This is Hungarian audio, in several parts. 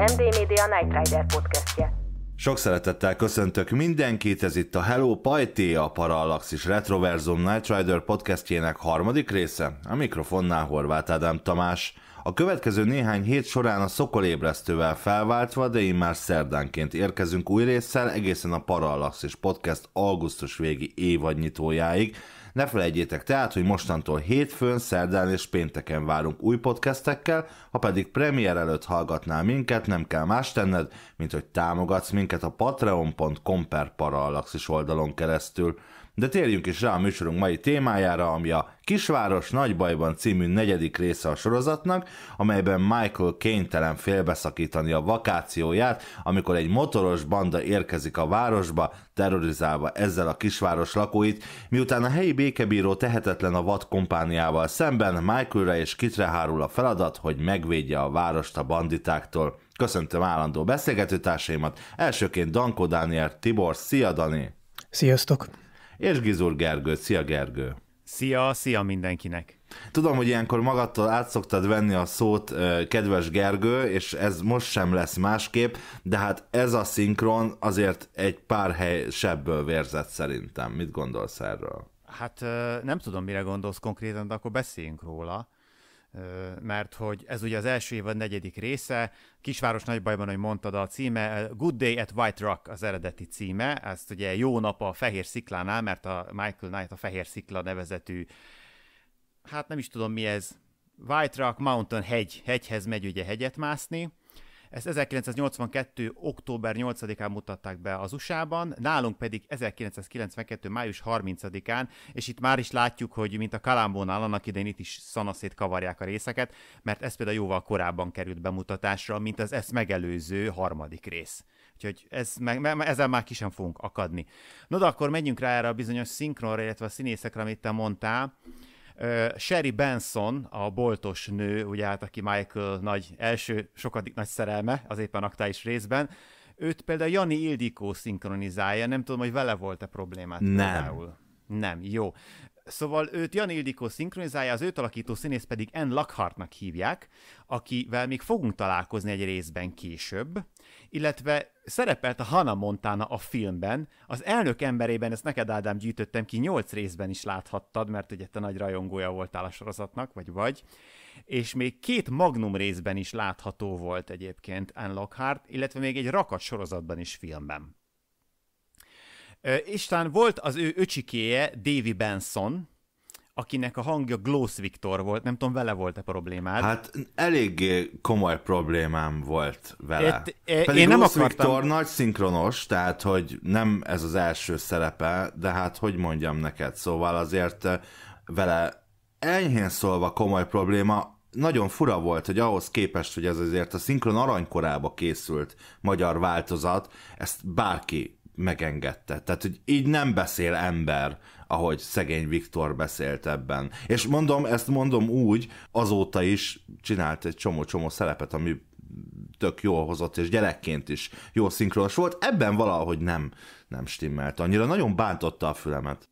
MD Media Night Rider podcastje. Sok szeretettel köszöntök mindenkit, ez itt a Hello Pajté, a és Retroversum Night Rider podcastjének harmadik része. A mikrofonnál Horváth Ádám Tamás. A következő néhány hét során a szokolébresztővel felváltva, de már szerdánként érkezünk új résszel egészen a és Podcast augusztus végi évadnyitójáig, ne felejtjétek tehát, hogy mostantól hétfőn, szerdán és pénteken várunk új podcastekkel, ha pedig premier előtt hallgatnál minket, nem kell más tenned, mint hogy támogatsz minket a patreon.com per parallaxis oldalon keresztül. De térjünk is rá a műsorunk mai témájára, ami a Kisváros Nagybajban című negyedik része a sorozatnak, amelyben Michael kénytelen félbeszakítani a vakációját, amikor egy motoros banda érkezik a városba, terrorizálva ezzel a kisváros lakóit, miután a helyi békebíró tehetetlen a vad kompániával szemben, Michaelra és Kitre hárul a feladat, hogy megvédje a várost a banditáktól. Köszöntöm állandó beszélgetőtársaimat, elsőként Danko Dániel Tibor, szia Dani! Sziasztok! és Gizur Gergő. Szia Gergő! Szia, szia mindenkinek! Tudom, hogy ilyenkor magadtól át szoktad venni a szót, kedves Gergő, és ez most sem lesz másképp, de hát ez a szinkron azért egy pár hely sebből vérzett szerintem. Mit gondolsz erről? Hát nem tudom, mire gondolsz konkrétan, de akkor beszéljünk róla mert hogy ez ugye az első évad negyedik része, Kisváros nagybajban, hogy mondtad a címe, Good Day at White Rock az eredeti címe, ezt ugye jó nap a Fehér Sziklánál, mert a Michael Knight a Fehér Szikla nevezetű, hát nem is tudom mi ez, White Rock Mountain hegy, hegyhez megy ugye hegyet mászni, ezt 1982. október 8-án mutatták be az USA-ban, nálunk pedig 1992. május 30-án, és itt már is látjuk, hogy mint a Kalambónál annak idején itt is szanaszét kavarják a részeket, mert ez például jóval korábban került bemutatásra, mint az ezt megelőző harmadik rész. Úgyhogy ez, me, me, ezzel már ki sem fogunk akadni. No, de akkor menjünk rá erre a bizonyos szinkronra, illetve a színészekre, amit te mondtál. Sherry Benson, a boltos nő, ugye hát aki Michael nagy első, sokadik nagy szerelme, az éppen aktuális részben, őt például Jani Ildikó szinkronizálja, nem tudom, hogy vele volt-e problémát nem. például. Nem, jó. Szóval őt Jan Ildikó szinkronizálja, az őt alakító színész pedig Anne Lockhartnak hívják, akivel még fogunk találkozni egy részben később, illetve szerepelt a Hanna Montana a filmben, az elnök emberében, ezt neked Ádám gyűjtöttem ki, nyolc részben is láthattad, mert ugye te nagy rajongója voltál a sorozatnak, vagy vagy, és még két Magnum részben is látható volt egyébként Anne Lockhart, illetve még egy rakat sorozatban is filmben. István volt az ő öcsikéje, Davy Benson, akinek a hangja Glósz Viktor volt, nem tudom, vele volt-e problémád? Hát eléggé komoly problémám volt vele. Et, e, Pedig én Glósz nem akartam... Viktor nagy szinkronos, tehát hogy nem ez az első szerepe, de hát hogy mondjam neked, szóval azért vele enyhén szólva komoly probléma, nagyon fura volt, hogy ahhoz képest, hogy ez azért a szinkron aranykorába készült magyar változat, ezt bárki megengedte. Tehát, hogy így nem beszél ember, ahogy szegény Viktor beszélt ebben. És mondom, ezt mondom úgy, azóta is csinált egy csomó-csomó szerepet, ami tök jól hozott, és gyerekként is jó szinkronos volt. Ebben valahogy nem, nem stimmelt annyira. Nagyon bántotta a fülemet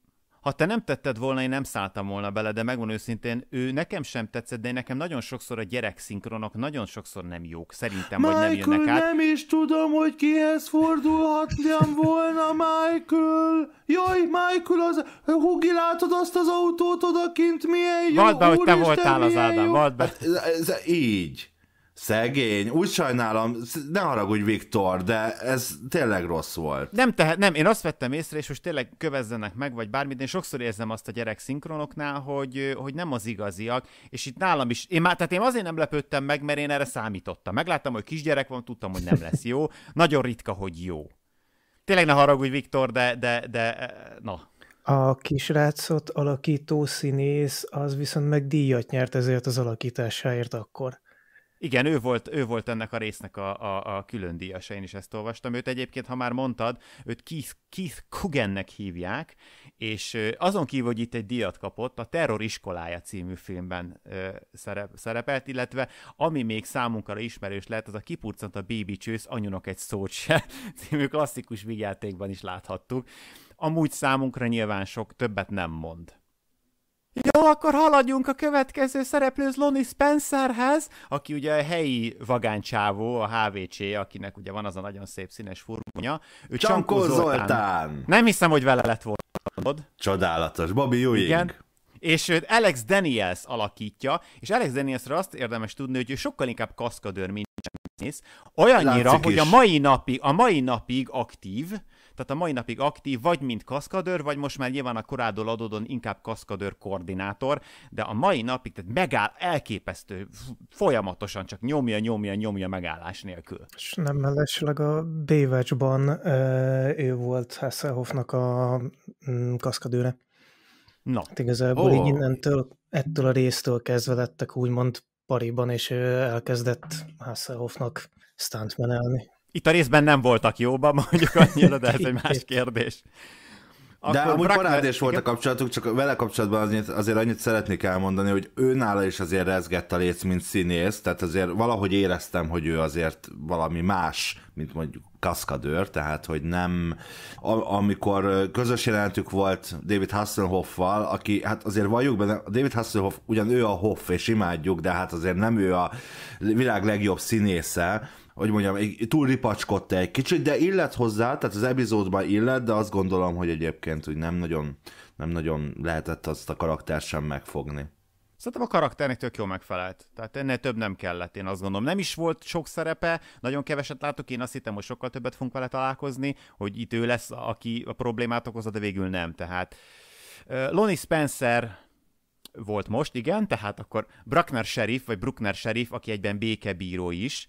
ha te nem tetted volna, én nem szálltam volna bele, de megmondom őszintén, ő nekem sem tetszett, de nekem nagyon sokszor a gyerek szinkronok nagyon sokszor nem jók, szerintem, Michael, hogy nem jönnek át. nem is tudom, hogy kihez fordulhatnám volna, Michael! Jaj, Michael, az... Hugi, látod azt az autót odakint, milyen jó! Vald be, hogy te voltál az Ádám, vald be! Hát, ez, ez, így. Szegény, úgy sajnálom, ne haragudj Viktor, de ez tényleg rossz volt. Nem, tehet, nem, én azt vettem észre, és most tényleg kövezzenek meg, vagy bármit, én sokszor érzem azt a gyerek szinkronoknál, hogy, hogy nem az igaziak, és itt nálam is, én már, tehát én azért nem lepődtem meg, mert én erre számítottam. Megláttam, hogy kisgyerek van, tudtam, hogy nem lesz jó. Nagyon ritka, hogy jó. Tényleg ne haragudj Viktor, de, de, de, e, na. A kisrácot alakító színész az viszont meg díjat nyert ezért az alakításáért akkor. Igen, ő volt, ő volt ennek a résznek a, a, a külön díjas, én is ezt olvastam. Őt egyébként, ha már mondtad, őt Keith, Keith Kugennek hívják, és azon kívül, hogy itt egy díjat kapott, a Terror iskolája című filmben ö, szerep, szerepelt, illetve ami még számunkra ismerős lehet, az a Kipurcant a Bébi Csősz, anyunok egy szót se című klasszikus vigyátékban is láthattuk. Amúgy számunkra nyilván sok többet nem mond akkor haladjunk a következő szereplőz Loni Spencerhez, aki ugye a helyi vagáncsávó, a HVC, akinek ugye van az a nagyon szép színes furgonja. Ő Csankó Zoltán. Zoltán. Nem hiszem, hogy vele lett volna. Csodálatos. Bobby Ewing. Igen és őt Alex Daniels alakítja, és Alex Danielsre azt érdemes tudni, hogy ő sokkal inkább kaszkadőr, mint olyannyira, Látszik hogy is. a mai, napig, a mai napig aktív, tehát a mai napig aktív, vagy mint kaszkadőr, vagy most már nyilván a korádól adódon inkább kaszkadőr koordinátor, de a mai napig tehát megáll elképesztő, folyamatosan csak nyomja, nyomja, nyomja megállás nélkül. És nem mellesleg a Bévecsban ő volt Hasselhoffnak a mm, kaszkadőre. Na. Hát igazából oh. így innentől, ettől a résztől kezdve lettek úgymond pariban, és ő elkezdett Hasselhoffnak stuntmenelni. Itt a részben nem voltak jóban, mondjuk annyira, de ez egy más kérdés. Akkor amúgy Brackner... parádés volt a kapcsolatuk, csak vele kapcsolatban azért, azért annyit szeretnék elmondani, hogy ő nála is azért rezgett a léc, mint színész, tehát azért valahogy éreztem, hogy ő azért valami más, mint mondjuk kaszkadőr, tehát hogy nem, amikor közös jelentük volt David Hasselhoffval, aki hát azért valljuk benne, David Hasselhoff ugyan ő a Hoff, és imádjuk, de hát azért nem ő a világ legjobb színésze, hogy mondjam, túl ripacskodta egy kicsit, de illet hozzá, tehát az epizódban illet, de azt gondolom, hogy egyébként hogy nem nagyon, nem nagyon lehetett azt a karaktert sem megfogni. Szerintem a karakternek tök jól megfelelt. Tehát ennél több nem kellett, én azt gondolom. Nem is volt sok szerepe, nagyon keveset látok, én azt hittem, hogy sokkal többet fogunk vele találkozni, hogy itt ő lesz, aki a problémát okozza, de végül nem. Tehát Lonnie Spencer volt most, igen, tehát akkor Brakner Sheriff, vagy Bruckner Sheriff, aki egyben békebíró is,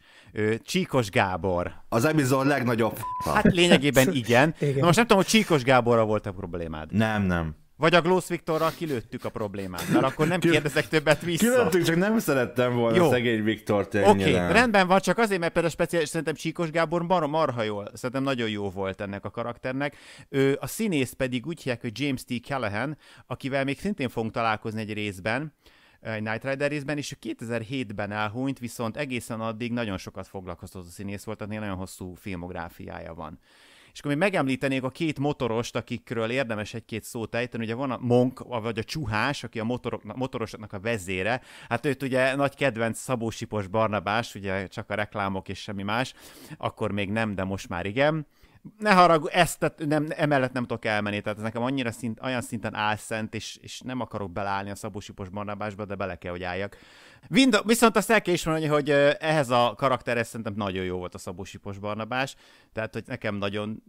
Csíkos Gábor. Az Amazon legnagyobb. Hát lényegében igen. igen. Na most nem tudom, hogy Csíkos Gáborra volt a problémád. Nem, nem. Vagy a Glósz Viktorral kilőttük a problémát, mert akkor nem kérdezek többet vissza. Kilőttük, csak nem szerettem volna Jó. szegény Viktor Oké, okay, rendben van, csak azért, mert például speciális, szerintem Csíkos Gábor mar- marha jól, szerintem nagyon jó volt ennek a karakternek. Ő, a színész pedig úgy hívják, hogy James T. Callahan, akivel még szintén fogunk találkozni egy részben, egy Night Rider részben, és 2007-ben elhunyt, viszont egészen addig nagyon sokat foglalkozott a színész volt, tehát nagyon hosszú filmográfiája van. És akkor még megemlítenék a két motorost, akikről érdemes egy-két szót ejteni. Ugye van a Monk, vagy a Csuhás, aki a motorok, motorosoknak a vezére. Hát őt ugye nagy kedvenc Szabó Sipos Barnabás, ugye csak a reklámok és semmi más. Akkor még nem, de most már igen ne haragudj, ezt tehát nem, emellett nem tudok elmenni, tehát ez nekem annyira szint, olyan szinten álszent, és, és nem akarok belállni a Szabó Sipos Barnabásba, de bele kell, hogy álljak. Windows, viszont azt el kell ismerni, hogy ehhez a karakterhez szerintem nagyon jó volt a Szabó Sipos Barnabás, tehát hogy nekem nagyon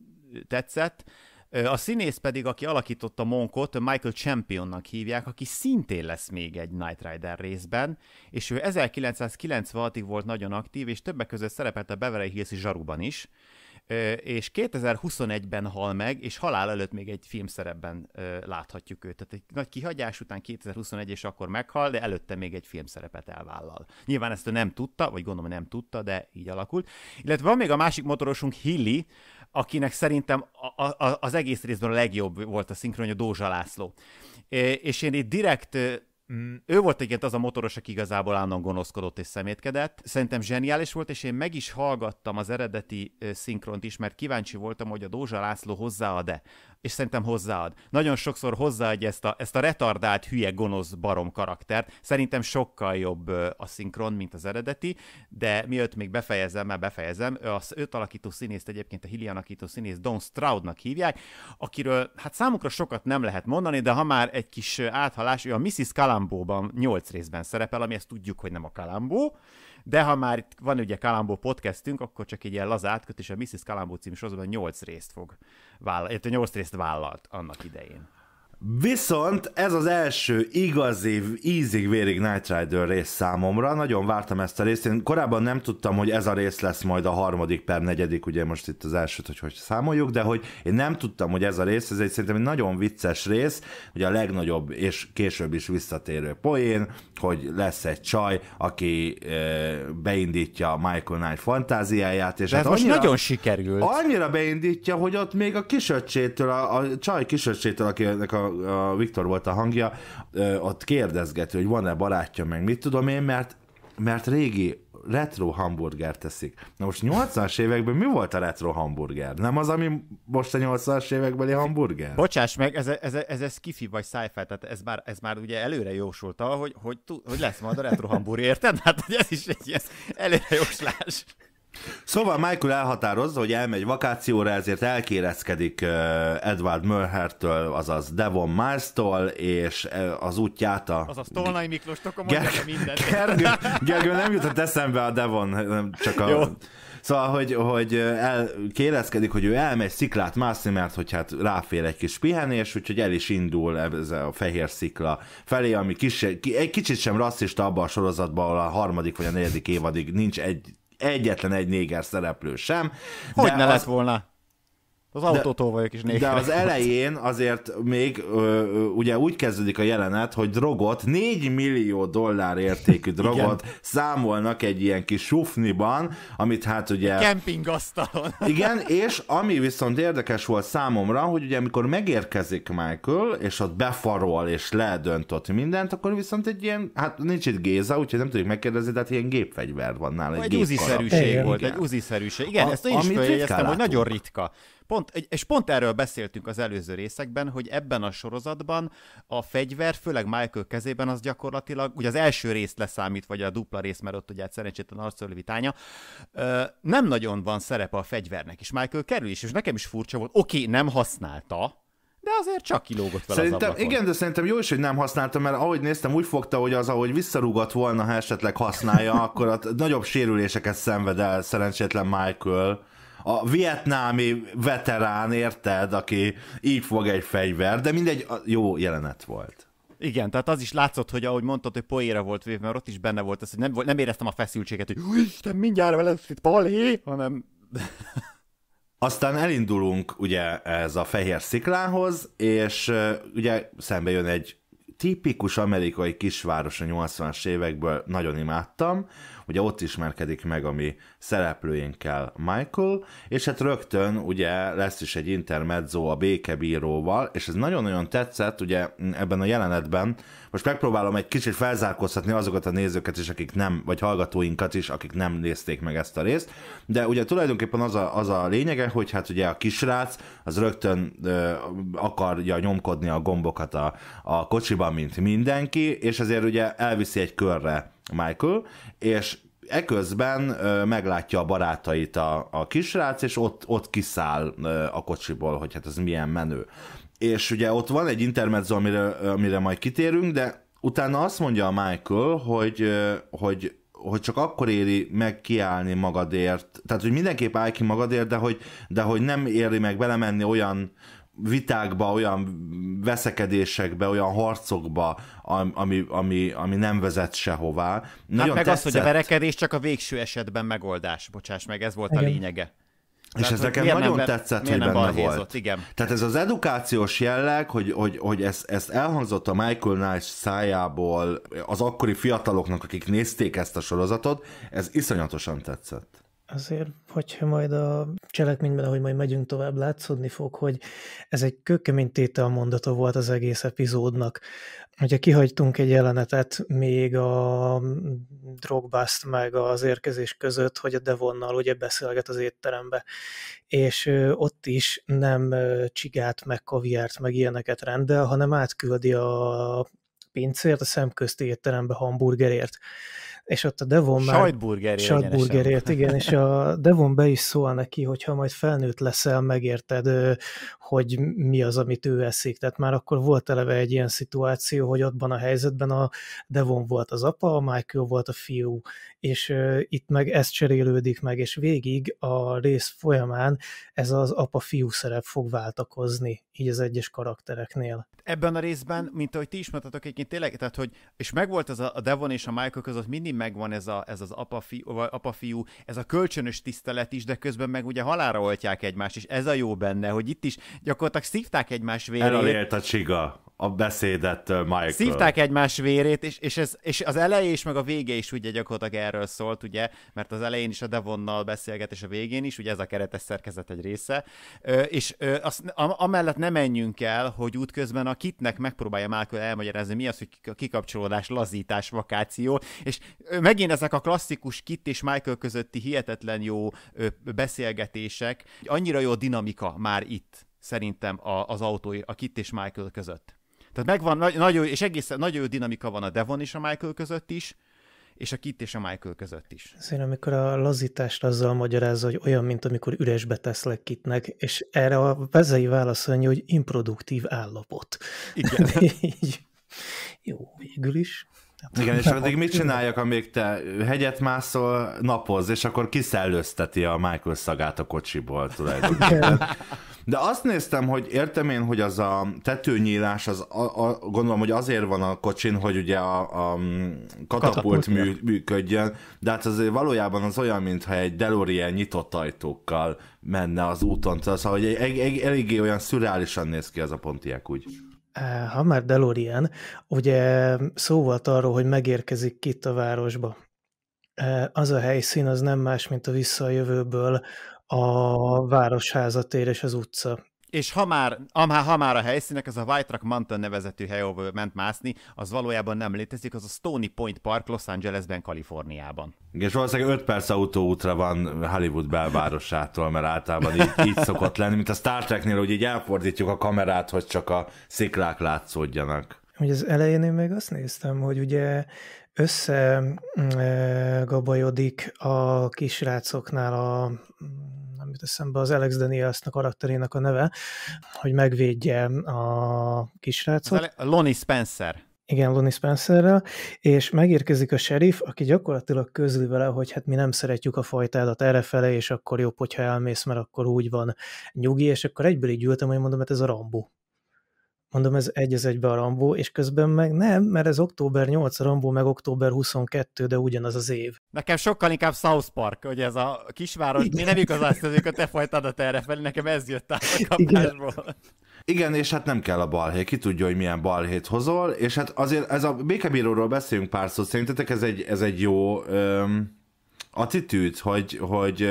tetszett. A színész pedig, aki alakította Monkot, Michael Championnak hívják, aki szintén lesz még egy Knight Rider részben, és ő 1996-ig volt nagyon aktív, és többek között szerepelt a Beverly Hills zsaruban is, és 2021-ben hal meg, és halál előtt még egy filmszerepben láthatjuk őt. Tehát egy nagy kihagyás után 2021 és akkor meghal, de előtte még egy filmszerepet elvállal. Nyilván ezt ő nem tudta, vagy gondolom nem tudta, de így alakult. Illetve van még a másik motorosunk, Hilli, akinek szerintem a, a, az egész részben a legjobb volt a szinkronja, Dózsa László. És én itt direkt Mm, ő volt egyébként az a motoros, aki igazából állandóan gonoszkodott és szemétkedett. Szerintem zseniális volt, és én meg is hallgattam az eredeti szinkront is, mert kíváncsi voltam, hogy a Dózsa László hozzáad-e és szerintem hozzáad. Nagyon sokszor hozzáadja ezt a, ezt a retardált, hülye, gonosz barom karaktert. Szerintem sokkal jobb a szinkron, mint az eredeti, de mielőtt még befejezem, már befejezem, az őt alakító színészt egyébként a Hillian alakító színész Don Stroudnak hívják, akiről hát számukra sokat nem lehet mondani, de ha már egy kis áthalás, ő a Mrs. Kalambóban 8 részben szerepel, ami ezt tudjuk, hogy nem a Kalambó, de ha már itt van ugye Kalambó podcastünk, akkor csak egy ilyen lazát köt, és a Mrs. Kalambó című sorozatban 8 részt fog vállalni, 8 részt vállalt annak idején. Viszont ez az első igazi, ízig-vérig Night Rider rész számomra. Nagyon vártam ezt a részt. Én korábban nem tudtam, hogy ez a rész lesz majd a harmadik per negyedik, ugye most itt az elsőt, hogy hogy számoljuk, de hogy én nem tudtam, hogy ez a rész, ez egy szerintem egy nagyon vicces rész, hogy a legnagyobb és később is visszatérő poén, hogy lesz egy csaj, aki e, beindítja Michael Knight fantáziáját. És de hát most annyira, nagyon sikerült. Annyira beindítja, hogy ott még a kisöcsétől, a, a csaj kisöcsétől, akinek a a, Viktor volt a hangja, ott kérdezgető, hogy van-e barátja, meg mit tudom én, mert, mert régi retro hamburger teszik. Na most 80-as években mi volt a retro hamburger? Nem az, ami most a 80-as évekbeli hamburger? Bocsáss meg, ez, ez, ez, ez kifi vagy sci tehát ez már, ez már ugye előre jósolta, hogy, hogy, hogy lesz majd a retro hamburger, érted? Hát, ez is egy ilyen előrejóslás. Szóval Michael elhatározza, hogy elmegy vakációra, ezért elkérezkedik Edward Mörhertől, azaz Devon Miles-tól, és az útját a... Azaz Tolnai Miklós, Ger- mindent. Gergő, Gergő nem jutott eszembe a Devon, csak a... Jó. Szóval, hogy, hogy elkérezkedik, hogy ő elmegy sziklát mászni, mert hogy hát ráfér egy kis pihenés, úgyhogy el is indul ez a fehér szikla felé, ami kis, egy kicsit sem rasszista abban a sorozatban, ahol a harmadik vagy a negyedik évadig nincs egy egyetlen egy néger szereplő sem. Hogy ne az... lett volna? Az autótól vagyok is négy De az elején azért még ö, ugye úgy kezdődik a jelenet, hogy drogot, 4 millió dollár értékű drogot igen. számolnak egy ilyen kis sufniban, amit hát ugye... asztalon. igen, és ami viszont érdekes volt számomra, hogy ugye amikor megérkezik Michael, és ott befarol, és ledönt ott mindent, akkor viszont egy ilyen, hát nincs itt Géza, úgyhogy nem tudjuk megkérdezni, de hát ilyen gépfegyver van nála. Egy, egy uziszerűség volt, igen. egy uziszerűség. Igen, a, ezt én is hogy nagyon ritka. Pont, és pont erről beszéltünk az előző részekben, hogy ebben a sorozatban a fegyver, főleg Michael kezében az gyakorlatilag, ugye az első részt leszámít, vagy a dupla rész, mert ott ugye hát szerencsétlen arcölő vitánya, nem nagyon van szerepe a fegyvernek, és Michael kerül is, és nekem is furcsa volt, oké, nem használta, de azért csak kilógott vele szerintem, az Igen, de szerintem jó is, hogy nem használtam, mert ahogy néztem, úgy fogta, hogy az, ahogy visszarúgott volna, ha esetleg használja, akkor a nagyobb sérüléseket szenved el szerencsétlen Michael a vietnámi veterán, érted, aki így fog egy fegyver, de mindegy, jó jelenet volt. Igen, tehát az is látszott, hogy ahogy mondtad, hogy poéra volt mert ott is benne volt ez, hogy nem, nem éreztem a feszültséget, hogy Isten, mindjárt vele lesz itt balhé, hanem... Aztán elindulunk ugye ez a fehér sziklához, és uh, ugye szembe jön egy tipikus amerikai kisváros a 80-as évekből, nagyon imádtam, ugye ott ismerkedik meg a mi szereplőinkkel Michael, és hát rögtön ugye lesz is egy intermezzo a békebíróval, és ez nagyon-nagyon tetszett ugye ebben a jelenetben, most megpróbálom egy kicsit felzárkóztatni azokat a nézőket is, akik nem, vagy hallgatóinkat is, akik nem nézték meg ezt a részt, de ugye tulajdonképpen az a, az a lényege, hogy hát ugye a kisrác az rögtön ö, akarja nyomkodni a gombokat a, a kocsiban, mint mindenki, és ezért ugye elviszi egy körre Michael, és eközben ö, meglátja a barátait a, a kisrác, és ott, ott kiszáll ö, a kocsiból, hogy hát ez milyen menő. És ugye ott van egy intermezzo, amire, amire majd kitérünk, de utána azt mondja a Michael, hogy, ö, hogy hogy csak akkor éri meg kiállni magadért, tehát hogy mindenképp állj ki magadért, de hogy, de hogy nem éri meg belemenni olyan vitákba, olyan veszekedésekbe, olyan harcokba, ami, ami, ami nem vezet sehová. Hát nagyon hát meg tetszett. az, hogy a verekedés csak a végső esetben megoldás, bocsáss meg, ez volt Igen. a lényege. És Tehát, ez nekem nagyon nem, tetszett, hogy benne volt. Igen. Tehát ez az edukációs jelleg, hogy, hogy, hogy ezt ez elhangzott a Michael Nice szájából az akkori fiataloknak, akik nézték ezt a sorozatot, ez iszonyatosan tetszett. Azért, hogyha majd a cselekményben, ahogy majd megyünk tovább, látszódni fog, hogy ez egy kökemény tétel mondata volt az egész epizódnak. Ugye kihagytunk egy jelenetet még a drogbászt meg az érkezés között, hogy a Devonnal ugye beszélget az étterembe, és ott is nem csigát, meg kaviárt, meg ilyeneket rendel, hanem átküldi a pincért a szemközti étterembe hamburgerért és ott a Devon már... Sajtburgerért. Sajtburgerért, igen, és a Devon be is szól neki, hogy ha majd felnőtt leszel, megérted, hogy mi az, amit ő eszik. Tehát már akkor volt eleve egy ilyen szituáció, hogy abban a helyzetben a Devon volt az apa, a Michael volt a fiú, és itt meg ez cserélődik meg, és végig a rész folyamán ez az apa-fiú szerep fog váltakozni, így az egyes karaktereknél. Ebben a részben, mint ahogy ti is mondtatok, egyébként tényleg, tehát hogy, és megvolt az a Devon és a Michael között mindig megvan ez, a, ez az apa-fiú, apa ez a kölcsönös tisztelet is, de közben meg ugye halára oltják egymást, és ez a jó benne, hogy itt is gyakorlatilag szívták egymás vérét. Elalélt a csiga a beszédet uh, Michael. Szívták egymás vérét, és, és, ez, és az eleje is, meg a vége is ugye gyakorlatilag erről szólt, ugye, mert az elején is a Devonnal beszélget, és a végén is, ugye ez a keretes szerkezet egy része, ö, és ö, azt, amellett nem menjünk el, hogy útközben a kitnek megpróbálja Michael elmagyarázni, mi az, hogy kikapcsolódás, lazítás, vakáció, és megint ezek a klasszikus Kit és Michael közötti hihetetlen jó ö, beszélgetések, annyira jó dinamika már itt szerintem az autói a Kit és Michael között. Tehát megvan, nagy, nagyon, és egész nagyon jó dinamika van a Devon és a Michael között is, és a Kit és a Michael között is. Szerintem, szóval amikor a lazítást azzal magyarázza, hogy olyan, mint amikor üresbe teszlek Kitnek, és erre a vezei válaszolni, hogy improduktív állapot. Igen. Így, jó, végül is. Hát, Igen, és addig mit csináljak, amíg te hegyet mászol, napoz, és akkor kiszellőzteti a Michael szagát a kocsiból tulajdonképpen. De azt néztem, hogy értem én, hogy az a tetőnyílás, az a, a, gondolom, hogy azért van a kocsin, hogy ugye a, a mm, katapult mű, működjön, de hát azért valójában az olyan, mintha egy DeLorean nyitott ajtókkal menne az úton. Szóval, szóval hogy egy, egy, eléggé olyan szürreálisan néz ki ez a Pontiac úgy. E, ha már DeLorean, ugye szó volt arról, hogy megérkezik itt a városba. E, az a helyszín az nem más, mint a visszajövőből. a Jövőből a városházatér és az utca. És ha már, ha már a helyszínek, ez a White Rock Mountain nevezetű hely, ahol ment mászni, az valójában nem létezik, az a Stony Point Park Los Angelesben, Kaliforniában. És valószínűleg 5 perc autóútra van Hollywood belvárosától, mert általában így, így szokott lenni, mint a Star Treknél, hogy így elfordítjuk a kamerát, hogy csak a sziklák látszódjanak. Ugye az elején én még azt néztem, hogy ugye összegabajodik mm, a kisrácoknál a mm, nem jut eszembe az Alex Danielsnak karakterének a neve, hogy megvédje a kisrácot. Ale- Lonnie Spencer. Igen, Lonnie Spencerrel, és megérkezik a sheriff, aki gyakorlatilag közli vele, hogy hát mi nem szeretjük a fajtádat errefele, és akkor jobb, hogyha elmész, mert akkor úgy van nyugi, és akkor egyből így ültem, hogy mondom, hát ez a rambu. Mondom, ez egy az egybe a Rambó, és közben meg nem, mert ez október 8 a Rambó, meg október 22, de ugyanaz az év. Nekem sokkal inkább South Park, hogy ez a kisváros, Igen. mi nem igazán ezek a te fajtadat erre felé, nekem ez jött át a kapásból. Igen. Igen, és hát nem kell a balhé, ki tudja, hogy milyen balhét hozol, és hát azért ez a békebíróról beszélünk pár szót, szerintetek ez egy, ez egy jó öm, attitűd, hogy, hogy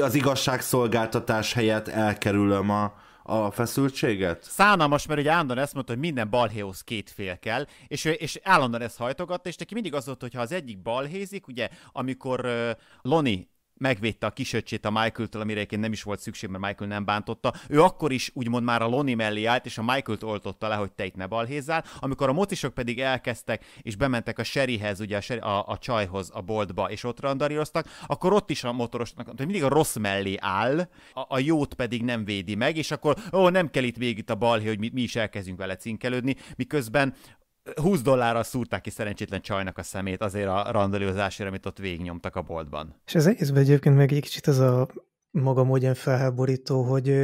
az igazságszolgáltatás helyett elkerülöm a, a feszültséget? Szánalmas, mert ugye állandóan ezt mondta, hogy minden balhéhoz két fél kell, és, és állandóan ezt hajtogatta, és neki mindig az volt, hogy ha az egyik balhézik, ugye, amikor uh, Loni megvédte a kisöcsét a Michael-től, amire egyébként nem is volt szükség, mert Michael nem bántotta. Ő akkor is úgymond már a Loni mellé állt, és a Michael-t oltotta le, hogy te itt ne balhézzál. Amikor a mocisok pedig elkezdtek, és bementek a Sherryhez, ugye a, Sherry, a, a csajhoz, a boltba, és ott randaríroztak, akkor ott is a motorosnak, hogy mindig a rossz mellé áll, a, a jót pedig nem védi meg, és akkor ó, nem kell itt végig itt a balhé, hogy mi, mi is elkezdünk vele cinkelődni, miközben 20 dollárra szúrták ki szerencsétlen csajnak a szemét azért a randalőzásért, amit ott végignyomtak a boltban. És ez egészben egyébként meg egy kicsit az a maga módján felháborító, hogy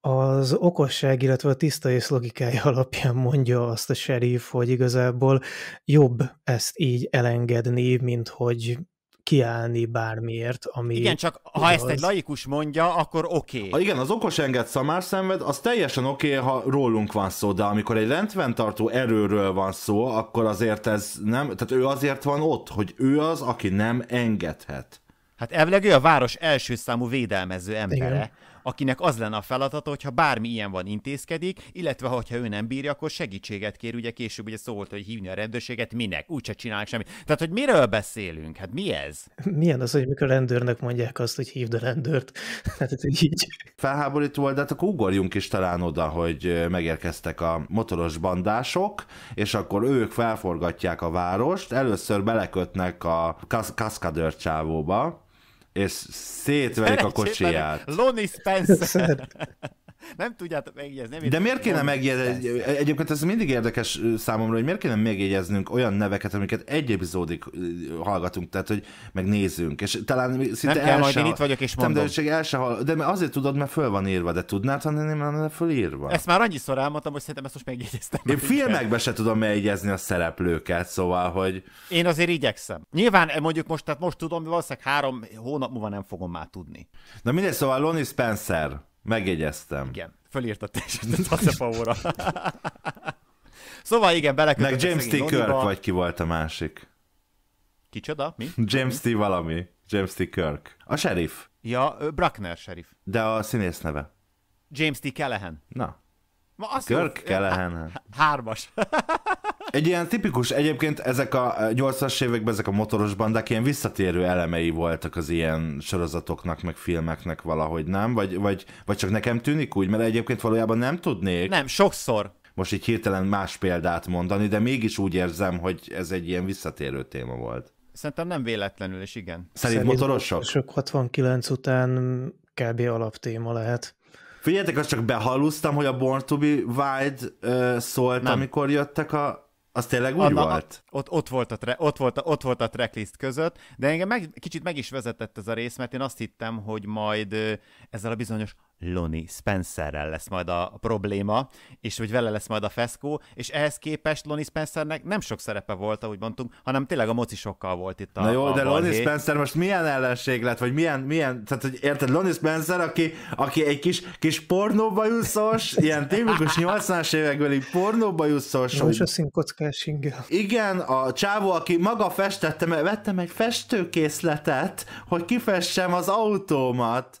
az okosság, illetve a tiszta és logikája alapján mondja azt a serif, hogy igazából jobb ezt így elengedni, mint hogy kiállni bármiért, ami... Igen, csak ha ezt egy laikus mondja, akkor oké. Okay. Ha igen, az okos enged szamár szenved, az teljesen oké, okay, ha rólunk van szó, de amikor egy rendfenntartó erőről van szó, akkor azért ez nem... Tehát ő azért van ott, hogy ő az, aki nem engedhet. Hát elvileg ő a város első számú védelmező embere. Igen akinek az lenne a feladata, hogyha bármi ilyen van intézkedik, illetve hogyha ő nem bírja, akkor segítséget kér, ugye később ugye szólt, hogy hívni a rendőrséget, minek, úgyse csinálnak semmit. Tehát, hogy miről beszélünk? Hát mi ez? Milyen az, hogy mikor rendőrnek mondják azt, hogy hívd a rendőrt? Hát hogy így. Felháborító volt, de hát akkor ugorjunk is talán oda, hogy megérkeztek a motoros bandások, és akkor ők felforgatják a várost, először belekötnek a kasz- kaszkadőr csávóba, és szétverik a kocsiját. Lonnie Spencer. nem tudjátok megjegyezni. Nem De miért kéne megjegyezni? egyébként ez mindig érdekes számomra, hogy miért kéne megjegyeznünk olyan neveket, amiket egy epizódig hallgatunk, tehát hogy megnézzünk. És talán szinte nem kell, el majd se, én itt vagyok és mondom. De, el se hall, de azért tudod, mert föl van írva, de tudnád, ha nem lenne fölírva. Ezt már annyiszor elmondtam, hogy szerintem ezt most megjegyeztem. Én filmekben se tudom megjegyezni a szereplőket, szóval, hogy... Én azért igyekszem. Nyilván eh, mondjuk most, tehát most tudom, valószínűleg három hónap múlva nem fogom már tudni. Na mindegy, szóval Lonnie Spencer, Megjegyeztem. Igen, fölírta testet a Szepaóra. szóval igen, belekötött. Meg James T. Kirk vagy ki volt a másik. Kicsoda? Mi? James T. valami. James T. Kirk. A sheriff. Ja, Brackner sheriff. De a színész neve. James T. Kelehen. Na. Ma azt Kirk Kelehen. hármas. Egy ilyen tipikus, egyébként ezek a 80-as eh, években ezek a motoros bandák ilyen visszatérő elemei voltak az ilyen sorozatoknak, meg filmeknek valahogy, nem? Vagy, vagy, vagy csak nekem tűnik úgy, mert egyébként valójában nem tudnék. Nem, sokszor. Most így hirtelen más példát mondani, de mégis úgy érzem, hogy ez egy ilyen visszatérő téma volt. Szerintem nem véletlenül, és igen. Szerint, Szerint motorosok? Sok 69 után kb. alaptéma lehet. Figyeljetek, azt csak behallusztam, hogy a Born to be Wild uh, szólt, nem. amikor jöttek a az tényleg úgy Anna, volt? Ott, ott, volt a tre, ott, volt a, ott volt a tracklist között, de engem meg, kicsit meg is vezetett ez a rész, mert én azt hittem, hogy majd ezzel a bizonyos Lonnie Spencerrel lesz majd a probléma, és hogy vele lesz majd a feszkó, és ehhez képest Lonnie Spencernek nem sok szerepe volt, ahogy mondtunk, hanem tényleg a mocisokkal volt itt a Na jó, a de Lonnie Spencer most milyen ellenség lett, vagy milyen, milyen tehát hogy érted, Lonnie Spencer, aki, aki egy kis, kis pornóbajuszos, ilyen tipikus 80-as évekbeli pornóbajuszos. Most a színkockás ingel. Igen, a csávó, aki maga festette, mert vettem egy festőkészletet, hogy kifessem az autómat,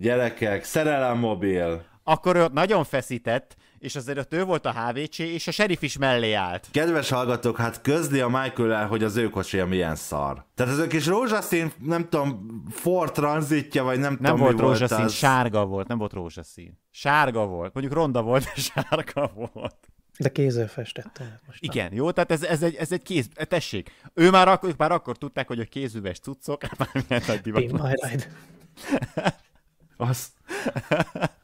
gyerekek, mobil. Akkor ő nagyon feszített, és azért ott ő volt a HVC, és a serif is mellé állt. Kedves hallgatók, hát közli a michael el, hogy az ő kocsia milyen szar. Tehát ez a kis rózsaszín, nem tudom, Ford tranzitja, vagy nem, nem tudom, volt mi rózsaszín, volt az. sárga volt, nem volt rózsaszín. Sárga volt, mondjuk ronda volt, de sárga volt. De kézzel festette. Most Igen, nem. jó, tehát ez, ez, egy, ez egy kéz... Tessék, ő már akkor, ők már akkor tudták, hogy a kézüves cuccok, hát már milyen nagy divat. Was?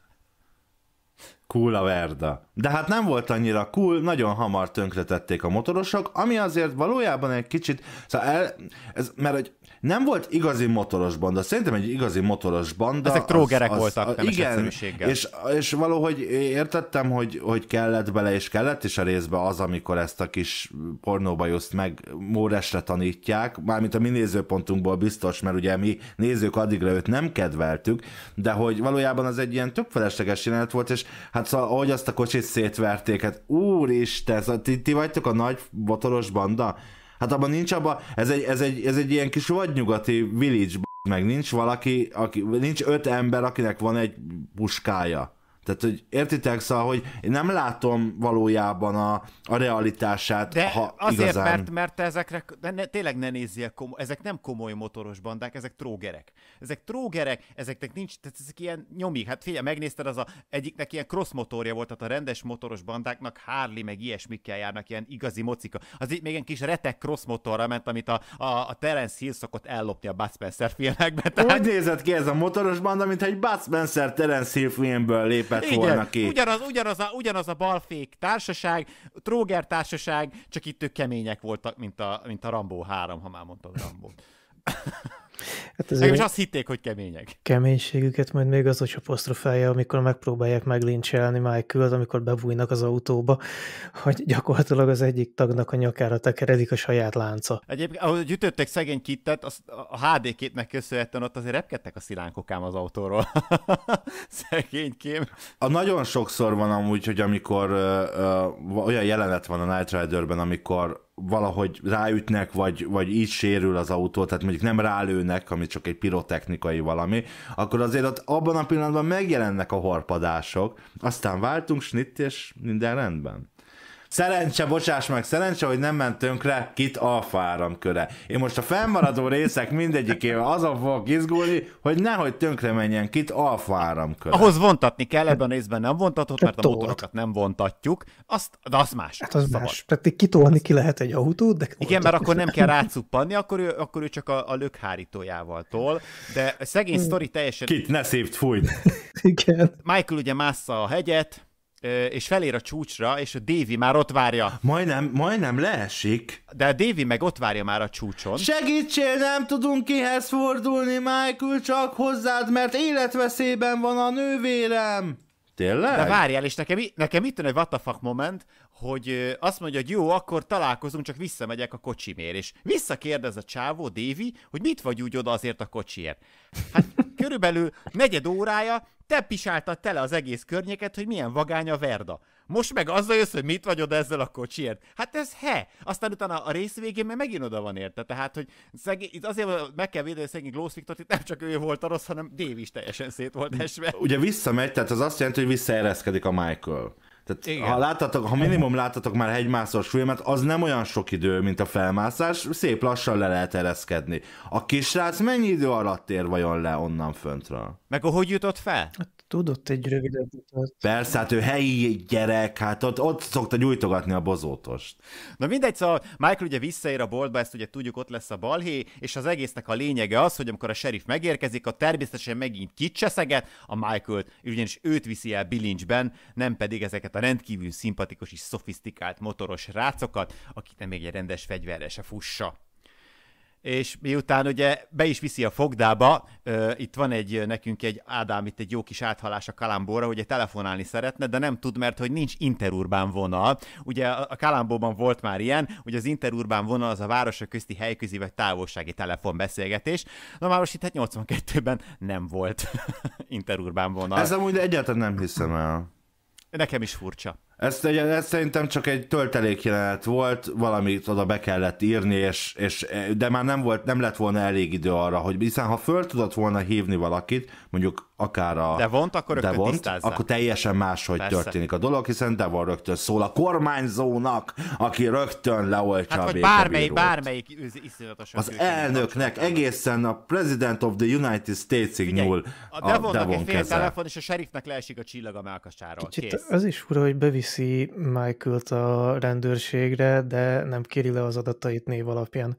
Cool a Verda. De hát nem volt annyira cool, nagyon hamar tönkretették a motorosok, ami azért valójában egy kicsit, szóval el, ez, mert hogy nem volt igazi motoros banda, szerintem egy igazi motoros banda. Ezek trógerek az, az, voltak, az, igen, és, és valahogy értettem, hogy, hogy kellett bele, és kellett is a részbe az, amikor ezt a kis pornóbajuszt meg Móresre tanítják, mármint a mi nézőpontunkból biztos, mert ugye mi nézők addigra őt nem kedveltük, de hogy valójában az egy ilyen több felesleges jelenet volt, és Hát szóval, ahogy azt a kocsit szétverték, hát úristen, szóval ti, ti vagytok a nagy botoros banda? Hát abban nincs abban, ez egy, ez egy, ez egy ilyen kis vadnyugati village, meg nincs valaki, aki, nincs öt ember, akinek van egy puskája. Tehát, hogy értitek, szóval, hogy én nem látom valójában a, a realitását, de ha azért, igazán... mert, mert ezekre de ne, tényleg ne nézzél, komoly, ezek nem komoly motoros bandák, ezek trógerek. Ezek trógerek, ezeknek nincs, tehát ezek ilyen nyomik. Hát figyelj, megnézted, az a, egyiknek ilyen cross motorja volt, tehát a rendes motoros bandáknak Harley meg ilyesmikkel járnak, ilyen igazi mocika. Az itt még egy kis retek cross motorra ment, amit a, a, a Terence Hill szokott ellopni a Bud Spencer filmekben. Tehát... Úgy nézett ki ez a motoros banda, mint egy Bud Spencer Terence Hill filmből lépett lépett Igen, volna ki. Ugyanaz, ugyanaz, a, ugyanaz a balfék társaság, tróger társaság, csak itt ők kemények voltak, mint a, mint a Rambó 3, ha már mondtad Rambót. Hát ez is azt hitték, hogy kemények. Keménységüket majd még az, hogy apostrofálja, amikor megpróbálják meglincselni Michael-t, amikor bebújnak az autóba, hogy gyakorlatilag az egyik tagnak a nyakára tekeredik a saját lánca. Egyébként, ahogy ütöttek szegény kittet, az, a hd kétnek köszönhetően ott azért repkedtek a szilánkokám az autóról. kém. A nagyon sokszor van amúgy, hogy amikor ö, ö, olyan jelenet van a Night Riderben, amikor valahogy ráütnek, vagy, vagy így sérül az autó, tehát mondjuk nem rálőnek, ami csak egy pirotechnikai valami, akkor azért ott abban a pillanatban megjelennek a horpadások, aztán váltunk snit, és minden rendben. Szerencse, bocsáss meg, szerencse, hogy nem ment tönkre kit alfa köre. Én most a fennmaradó részek mindegyikével azon fogok izgulni, hogy nehogy tönkre menjen kit alfa köre. Ahhoz vontatni kell, ebben a részben nem vontatott, mert a motorokat nem vontatjuk, azt, de az más. Hát az szabad. más. Tehát kitolni ki lehet egy autót, de... Igen, mert akkor nem kell rácuppanni, akkor ő, akkor ő csak a, a lökhárítójával tol, de a szegény hmm. sztori teljesen... Kit ne szívt, fújt! Igen. Michael ugye mássza a hegyet, és felér a csúcsra, és a Dévi már ott várja. Majdnem, majdnem leesik. De a Dévi meg ott várja már a csúcson. Segítsél, nem tudunk kihez fordulni, Michael, csak hozzád, mert életveszélyben van a nővérem. Tényleg? De várjál, és nekem, nekem itt van egy what the fuck moment, hogy azt mondja, hogy jó, akkor találkozunk, csak visszamegyek a kocsimért, és visszakérdez a csávó, Dévi, hogy mit vagy úgy oda azért a kocsiért. Hát körülbelül negyed órája te pisáltad tele az egész környéket, hogy milyen vagány a Verda. Most meg azzal jössz, hogy mit vagy oda ezzel a kocsiért. Hát ez he! Aztán utána a rész végén meg megint oda van érte. Tehát, hogy szegé... itt azért meg kell védeni szegény Glósz Viktort, itt nem csak ő volt a rossz, hanem Dévi is teljesen szét volt esve. Ugye visszamegy, tehát az azt jelenti, hogy visszaereszkedik a Michael. Tehát ha láttatok, ha minimum láttatok már hegymászós filmet, az nem olyan sok idő, mint a felmászás, szép lassan le lehet ereszkedni. A kisrác mennyi idő alatt ér vajon le onnan föntről? Meg hogy jutott fel? Hát Tudott egy rövidebb utat. Persze, hát ő helyi gyerek, hát ott, ott szokta nyújtogatni a bozótost. Na mindegy, szóval Michael ugye visszaér a boltba, ezt ugye tudjuk, ott lesz a balhé, és az egésznek a lényege az, hogy amikor a serif megérkezik, a természetesen megint kicseszeget a michael ugyanis őt viszi el bilincsben, nem pedig ezeket a rendkívül szimpatikus és szofisztikált motoros rácokat, akit nem még egy rendes fegyverre se fussa és miután ugye be is viszi a fogdába, uh, itt van egy nekünk egy Ádám, itt egy jó kis áthalás a Kalambóra, ugye telefonálni szeretne, de nem tud, mert hogy nincs interurbán vonal. Ugye a Kalambóban volt már ilyen, hogy az interurbán vonal az a városok közti helyközi vagy távolsági telefonbeszélgetés. Na már most itt hát 82-ben nem volt interurbán vonal. Ez amúgy egyáltalán nem hiszem el. Nekem is furcsa. Ez, ez szerintem csak egy töltelékjelenet volt, valamit oda be kellett írni, és, és, de már nem, volt, nem lett volna elég idő arra, hogy hiszen ha föl tudott volna hívni valakit, mondjuk akár a Devont, akkor de vont, akkor teljesen máshogy Persze. történik a dolog, hiszen Devon rögtön szól a kormányzónak, aki rögtön leoltja hát, a bármely, bármelyik iszonyatos. Az elnöknek egészen a President of the United States-ig nyúl a a Devon egy fél telefon, és a sheriffnek leesik a csillag a melkasáról. Kicsit Kész. az is fura, hogy bevisz viszi michael a rendőrségre, de nem kéri le az adatait név alapján.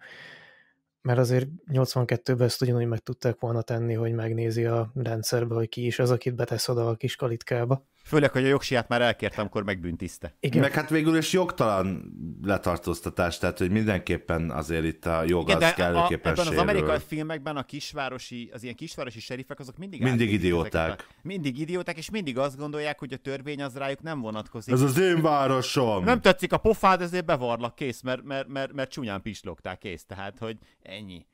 Mert azért 82-ben ezt ugyanúgy meg tudták volna tenni, hogy megnézi a rendszerbe, hogy ki is az, akit betesz oda a kis kalitkába. Főleg, hogy a jogsiát már elkértem, akkor megbüntiszte. Igen. Meg hát végül is jogtalan letartóztatás, tehát hogy mindenképpen azért itt a jog Igen, az kellőképpen Ebben sérül. az amerikai filmekben a kisvárosi, az ilyen kisvárosi serifek azok mindig Mindig idióták. Ezeket. Mindig idióták, és mindig azt gondolják, hogy a törvény az rájuk nem vonatkozik. Ez az én városom! Nem tetszik a pofád, ezért bevarlak, kész, mert, mert, mert, mert csúnyán pislogták, kész. Tehát, hogy ennyi.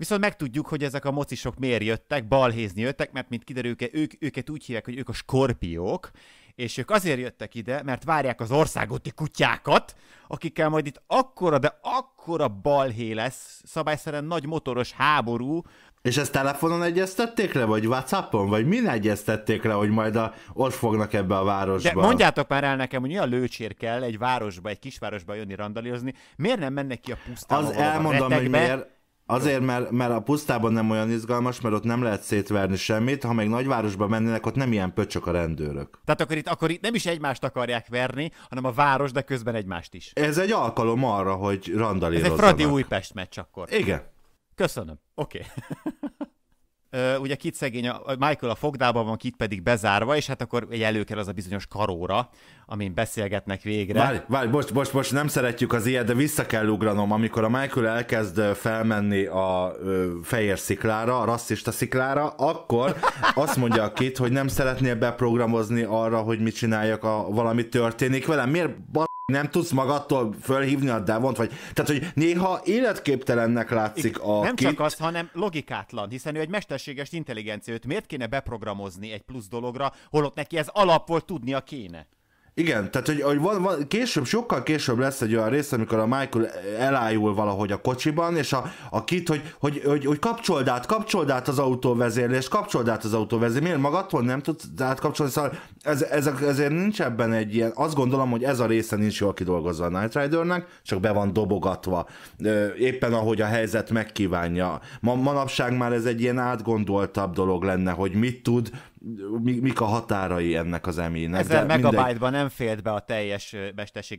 Viszont megtudjuk, hogy ezek a mocisok miért jöttek, balhézni jöttek, mert mint kiderül, ők, őket úgy hívják, hogy ők a skorpiók, és ők azért jöttek ide, mert várják az országúti kutyákat, akikkel majd itt akkora, de akkora balhé lesz, szabályszerűen nagy motoros háború. És ezt telefonon egyeztették le, vagy Whatsappon, vagy min egyeztették le, hogy majd a, ott fognak ebbe a városba? De mondjátok már el nekem, hogy mi a lőcsér kell egy városba, egy kisvárosba jönni randalírozni, miért nem mennek ki a pusztába? Az elmondom, a hogy miért Azért, mert, mert a pusztában nem olyan izgalmas, mert ott nem lehet szétverni semmit, ha még nagyvárosba mennének, ott nem ilyen pöcsök a rendőrök. Tehát akkor itt, akkor itt nem is egymást akarják verni, hanem a város, de közben egymást is. Ez egy alkalom arra, hogy randalírozzanak. Ez egy Fradi Újpest meccs akkor. Igen. Köszönöm. Oké. Okay. Uh, ugye Kit szegény, a Michael a fogdában van, Kit pedig bezárva, és hát akkor egy előker az a bizonyos karóra, amin beszélgetnek végre. Várj, várj, most, most, most nem szeretjük az ilyet, de vissza kell ugranom, amikor a Michael elkezd felmenni a ö, fehér sziklára, a rasszista sziklára, akkor azt mondja a Kit, hogy nem szeretnél beprogramozni arra, hogy mit csináljak, a, valami történik velem. Miért nem tudsz magadtól fölhívni a devont, vagy... Tehát, hogy néha életképtelennek látszik a Nem kit. csak az, hanem logikátlan, hiszen ő egy mesterséges intelligencia, őt miért kéne beprogramozni egy plusz dologra, holott neki ez alap volt tudnia kéne? Igen, tehát hogy, hogy van, van, később, sokkal később lesz egy olyan rész, amikor a Michael elájul valahogy a kocsiban, és a, a kit, hogy, hogy, hogy, hogy kapcsold át, kapcsold át az autóvezérlés, kapcsold át az autóvezérlés, miért magadtól nem tudsz átkapcsolni, szóval ez, ez, ezért nincs ebben egy ilyen, azt gondolom, hogy ez a része nincs jól kidolgozva a Night Ridernek, csak be van dobogatva, éppen ahogy a helyzet megkívánja. Ma, manapság már ez egy ilyen átgondoltabb dolog lenne, hogy mit tud, mik, mik a határai ennek az emének. Ezzel megabájtban nem félt be a teljes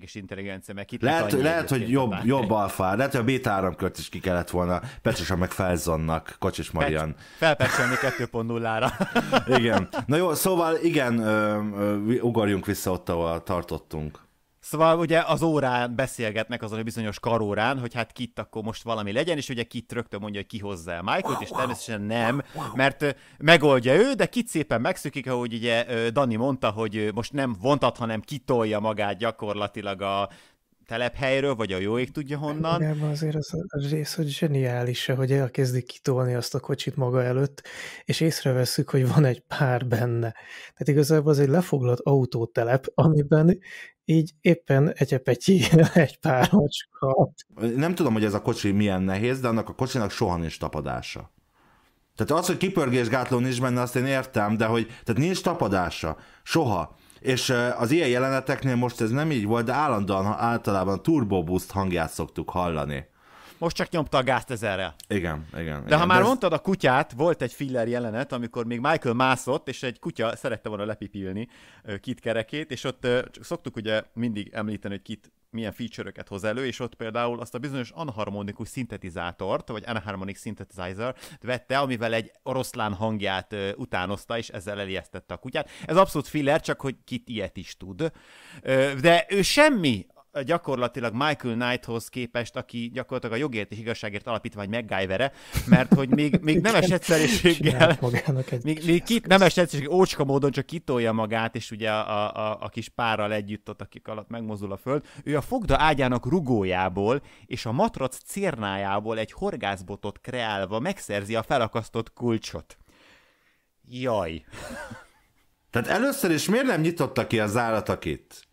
és intelligencia, mert itt lehet, lehet hogy jobb, jobb alfá, lehet, hogy a beta áramkört is ki kellett volna, pecsosan meg felzonnak, Kocsis Marian. Felpecsolni 2.0-ra. igen. Na jó, szóval igen, ugorjunk vissza ott, ahol tartottunk. Szóval ugye az órán beszélgetnek azon a bizonyos karórán, hogy hát Kit akkor most valami legyen, és ugye Kit rögtön mondja, hogy kihozza el Michael-t, és természetesen nem, mert megoldja ő, de Kit szépen megszökik, ahogy ugye Dani mondta, hogy most nem vontat, hanem kitolja magát gyakorlatilag a, telephelyről, vagy a jó ég tudja honnan. Nem, azért az a rész, hogy zseniális, hogy elkezdik kitolni azt a kocsit maga előtt, és észreveszük, hogy van egy pár benne. Tehát igazából az egy lefoglalt autótelep, amiben így éppen egyepetyi egy pár macska. Nem tudom, hogy ez a kocsi milyen nehéz, de annak a kocsinak soha nincs tapadása. Tehát az, hogy kipörgésgátló nincs benne, azt én értem, de hogy tehát nincs tapadása. Soha. És az ilyen jeleneteknél most ez nem így volt, de állandóan általában Turbo Boost hangját szoktuk hallani. Most csak nyomta a gázt ezerre. Igen, igen. De igen, ha már de mondtad ez... a kutyát, volt egy filler jelenet, amikor még Michael mászott, és egy kutya szerette volna lepipilni Kit kerekét, és ott szoktuk ugye mindig említeni, hogy Kit milyen feature-öket hoz elő, és ott például azt a bizonyos anharmonikus szintetizátort, vagy anharmonic synthesizer vette, amivel egy oroszlán hangját ö, utánozta, és ezzel elijesztette a kutyát. Ez abszolút filler, csak hogy kit ilyet is tud. Ö, de ő semmi gyakorlatilag Michael Knighthoz képest, aki gyakorlatilag a jogért és igazságért alapítvány MacGyvere, mert hogy még, még nemes egyszerűséggel, még, még kit, nemes egyszerűség ócska módon csak kitolja magát, és ugye a, a, a kis párral együtt ott, akik alatt megmozul a föld, ő a fogda ágyának rugójából és a matrac cérnájából egy horgászbotot kreálva megszerzi a felakasztott kulcsot. Jaj! Tehát először is miért nem nyitotta ki az állatakit?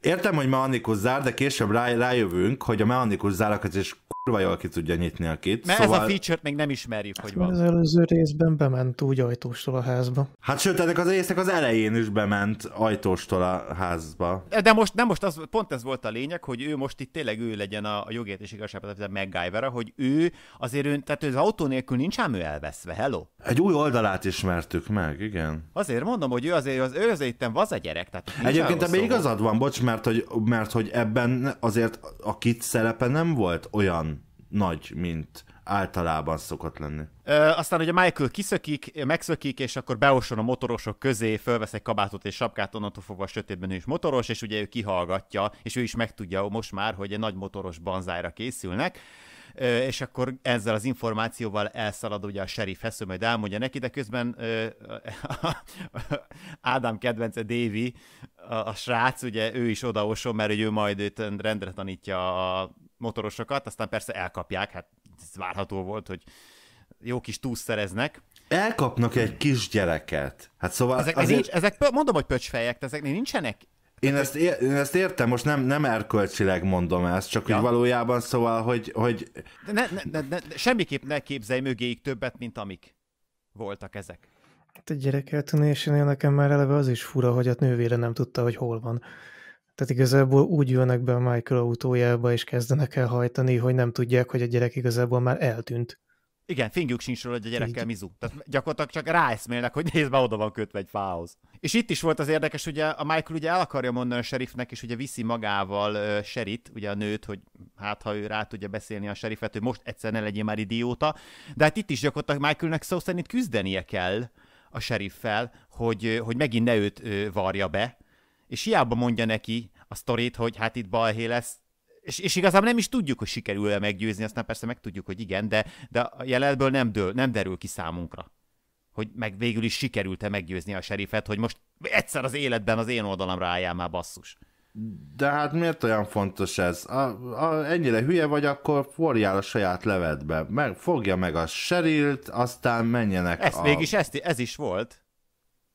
Értem, hogy mechanikus zár, de később rá, rájövünk, hogy a mechanikus zárakat is kurva jól ki tudja nyitni a kit. Mert szóval... ez a szóval- feature-t még nem ismerjük, hát hogy van. Az előző részben bement úgy ajtóstól a házba. Hát sőt, ennek az résznek az elején is bement ajtóstól a házba. De most, nem most az, pont ez volt a lényeg, hogy ő most itt tényleg ő legyen a, a jogért és igazságpedagógus MacGyver, hogy ő azért ő, tehát ő az autó nélkül nincs ám ő elveszve, hello? Egy új oldalát ismertük meg, igen. Azért mondom, hogy ő azért, az, ő azért itten vaza gyerek. Tehát Egyébként ebben igazad van, bocs, mert hogy, mert hogy ebben azért a kit szerepe nem volt olyan nagy, mint általában szokott lenni. Ö, aztán ugye Michael kiszökik, megszökik, és akkor beoson a motorosok közé, fölvesz egy kabátot és sapkát, onnantól fogva a sötétben ő is motoros, és ugye ő kihallgatja, és ő is megtudja most már, hogy egy nagy motoros banzájra készülnek és akkor ezzel az információval elszalad ugye a serif hogy majd elmondja neki, de közben ö, Ádám kedvence Dévi a, a srác, ugye ő is odaosom, mert ő majd őt rendre tanítja a motorosokat, aztán persze elkapják, hát ez várható volt, hogy jó kis túlszereznek. Elkapnak egy kis gyereket. Hát szóval ezek, azért... nincs, ezek mondom, hogy pöcsfejek, de ezek nincsenek én ezt, én ezt értem, most nem, nem erkölcsileg mondom ezt, csak ja. úgy valójában szóval, hogy... hogy... ne, ne, ne, ne, semmiképp ne képzelj mögéig többet, mint amik voltak ezek. Hát egy gyerekeltűnésénél nekem már eleve az is fura, hogy a nővére nem tudta, hogy hol van. Tehát igazából úgy jönnek be a Michael autójába, és kezdenek el hajtani, hogy nem tudják, hogy a gyerek igazából már eltűnt. Igen, fingjük sincs róla, hogy a gyerekkel Így. mizu. Tehát gyakorlatilag csak ráeszmélnek, hogy nézd be, oda van kötve egy fához. És itt is volt az érdekes, ugye a Michael ugye el akarja mondani a serifnek, és ugye viszi magával uh, serit, ugye a nőt, hogy hát ha ő rá tudja beszélni a serifet, hogy most egyszer ne legyen már idióta. De hát itt is gyakorlatilag Michaelnek szó szerint küzdenie kell, a seriffel, hogy, hogy megint ne őt varja be, és hiába mondja neki a sztorit, hogy hát itt balhé lesz, és, és igazából nem is tudjuk, hogy sikerül-e meggyőzni, aztán persze megtudjuk, hogy igen, de, de a jelenetből nem, dől, nem derül ki számunkra, hogy meg végül is sikerült-e meggyőzni a serifet, hogy most egyszer az életben az én oldalamra álljál már basszus. De hát miért olyan fontos ez? A, a, ennyire hülye vagy, akkor forjál a saját levedbe. Meg, fogja meg a serilt, aztán menjenek ez, a... Végis ezt, ez is volt.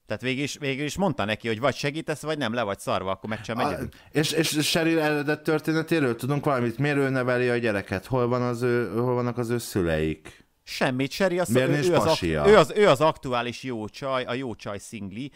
Tehát végül is, végül is mondta neki, hogy vagy segítesz, vagy nem, le vagy szarva, akkor megyünk. A, És, és Sheryl eredet történetéről tudunk valamit, miért ő neveli a gyereket, hol, van az ő, hol vannak az ő szüleik? Semmit, Sherry, az, ő, ő, az, ő, az, ő az aktuális jó csaj, a jó csaj szingli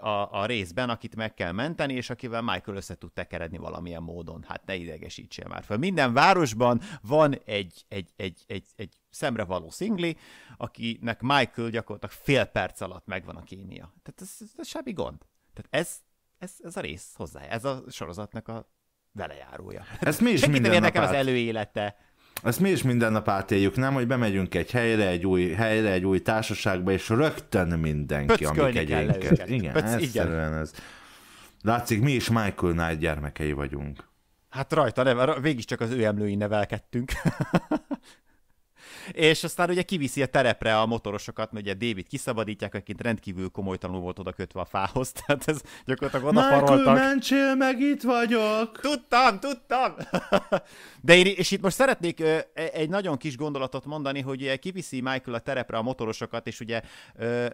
a, a részben, akit meg kell menteni, és akivel Michael össze tud tekeredni valamilyen módon. Hát ne idegesítsél már fel. Minden városban van egy, egy, egy, egy, egy szemre való szingli, akinek Michael gyakorlatilag fél perc alatt megvan a kémia. Tehát ez, ez, ez semmi gond. Tehát ez, ez, ez a rész hozzá, ez a sorozatnak a velejárója. Ez mi is minden nem érdekel az előélete ezt mi is minden nap átéljük, nem? Hogy bemegyünk egy helyre, egy új helyre, egy új társaságba, és rögtön mindenki, amik egyénket. Igen, Pöcc, igen. ez. Látszik, mi is Michael Knight gyermekei vagyunk. Hát rajta nem, végig csak az ő emlői nevelkedtünk. és aztán ugye kiviszi a terepre a motorosokat, mert ugye David kiszabadítják, akint rendkívül tanul volt oda kötve a fához, tehát ez gyakorlatilag oda Michael, chill, meg itt vagyok! Tudtam, tudtam! De én, és itt most szeretnék e, egy nagyon kis gondolatot mondani, hogy ugye kiviszi Michael a terepre a motorosokat, és ugye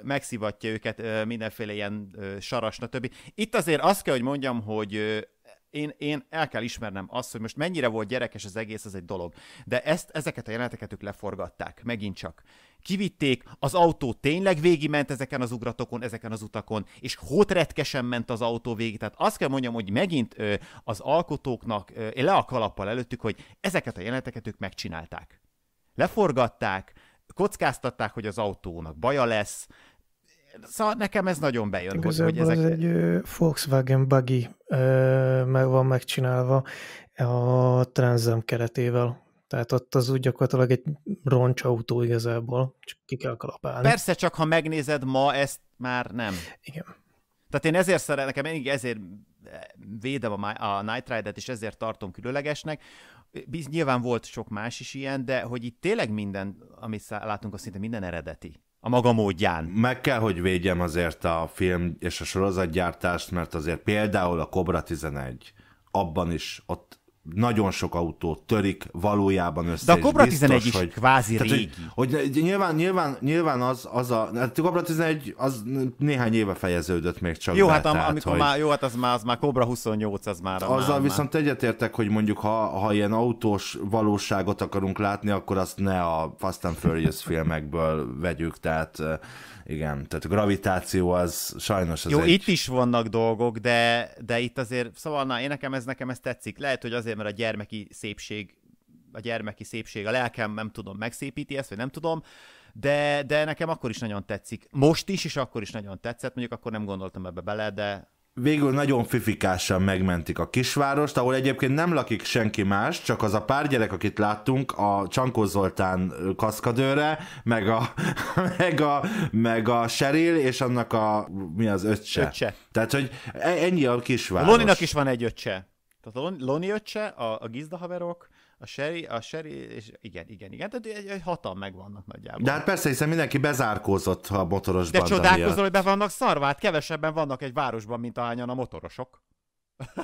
megszivatja őket mindenféle ilyen sarasna többi. Itt azért azt kell, hogy mondjam, hogy én, én el kell ismernem azt, hogy most mennyire volt gyerekes az egész, az egy dolog. De ezt, ezeket a jeleneteket ők leforgatták, megint csak. Kivitték, az autó tényleg végigment ezeken az ugratokon, ezeken az utakon, és hótretkesen ment az autó végig. Tehát azt kell mondjam, hogy megint ö, az alkotóknak ö, le a kalappal előttük, hogy ezeket a jeleneteket ők megcsinálták. Leforgatták, kockáztatták, hogy az autónak baja lesz, Szóval nekem ez nagyon bejön, Igazából hogy, ezek... ez egy Volkswagen buggy meg van megcsinálva a Transam keretével. Tehát ott az úgy gyakorlatilag egy roncsautó igazából, csak ki kell kalapálni. Persze, csak ha megnézed ma, ezt már nem. Igen. Tehát én ezért szeret, nekem én ezért eh, védem a, Night Rider-et, és ezért tartom különlegesnek. nyilván volt sok más is ilyen, de hogy itt tényleg minden, amit látunk, az szinte minden eredeti a maga módján. Meg kell, hogy védjem azért a film és a sorozatgyártást, mert azért például a Cobra 11 abban is ott nagyon sok autó törik valójában össze. De a Cobra biztos, 11 is hogy, kvázi tehát, régi. Hogy, hogy nyilván, nyilván, nyilván az, az a, hát a Cobra 11 az néhány éve fejeződött még csak. Jó, be, hát tehát, amikor hogy, már, jó, hát az már, az már Cobra 28, az már. Azzal már, viszont már. egyetértek, hogy mondjuk ha, ha ilyen autós valóságot akarunk látni, akkor azt ne a Fast and Furious filmekből vegyük, tehát igen, tehát a gravitáció az sajnos az Jó, egy... itt is vannak dolgok, de, de itt azért, szóval na, én nekem ez, nekem ez tetszik. Lehet, hogy azért, mert a gyermeki szépség, a gyermeki szépség, a lelkem nem tudom, megszépíti ezt, vagy nem tudom, de, de nekem akkor is nagyon tetszik. Most is, és akkor is nagyon tetszett, mondjuk akkor nem gondoltam ebbe bele, de végül nagyon fifikásan megmentik a kisvárost, ahol egyébként nem lakik senki más, csak az a pár gyerek, akit láttunk, a Csankó Zoltán kaszkadőre, meg a, meg a, meg a Seril, és annak a, mi az, öccse. öccse. Tehát, hogy e, ennyi a kisváros. A Loninak is van egy öccse. Tehát a Loni öccse, a, a Gizda haverok, a Sherry, a Sherry, és igen, igen, igen, tehát egy, egy hatan megvannak nagyjából. De hát persze, hiszen mindenki bezárkózott a motoros De csodálkozol, hogy be vannak szarvát, kevesebben vannak egy városban, mint ahányan a motorosok.